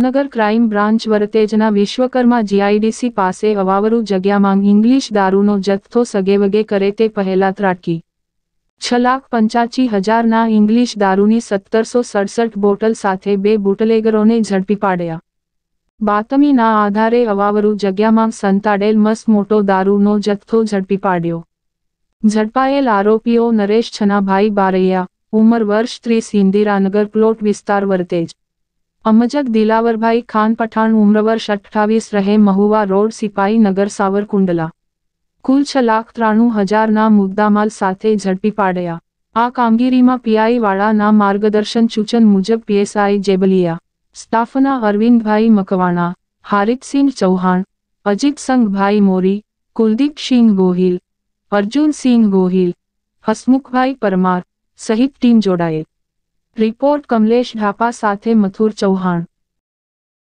Jamnagar crime branch વરતેજના Vishwakarma GIDC પાસે અવાવરુ જગ્યામાં ઇંગ્લિશ દારૂનો જથ્થો સગેવગે કરે તે પહેલા ત્રાટકી છ લાખ પંચાસી હજારના ઇંગ્લિશ દારૂની સત્તરસો સડસઠ બોટલ સાથે બે બુટલેગરોને ઝડપી પાડ્યા બાતમીના આધારે અવાવરુ જગ્યામાં સંતાડેલ મસ મોટો દારૂનો જથ્થો ઝડપી પાડ્યો ઝડપાયેલ આરોપીઓ નરેશ છનાભાઈ બારૈયા ઉંમર વર્ષ ત્રીસ ઇન્દિરાનગર પ્લોટ વિસ્તાર વર્તેજ અમજદ દિલાવરભાઈ ખાન પઠાણ ઉમ્ર વર્ષ અઠ્ઠાવીસ રહે મહુવા રોડ સિપાઈ નગર સાવરકુંડલા કુલ છ લાખ ત્રાણું હજારના મુદ્દામાલ સાથે ઝડપી પાડ્યા આ કામગીરીમાં પીઆઈવાળાના માર્ગદર્શન સૂચન મુજબ પીએસઆઈ જેબલિયા સ્ટાફના અરવિંદભાઈ મકવાણા હારિતસિંહ ચૌહાણ અજીતસંઘભાઈ મોરી કુલદીપસિંહ ગોહિલ અર્જુનસિંહ ગોહિલ હસમુખભાઈ પરમાર સહિત ટીમ જોડાયેલ રિપોર્ટ કમલેશ ઢાપા સાથે મથુર ચૌહાણ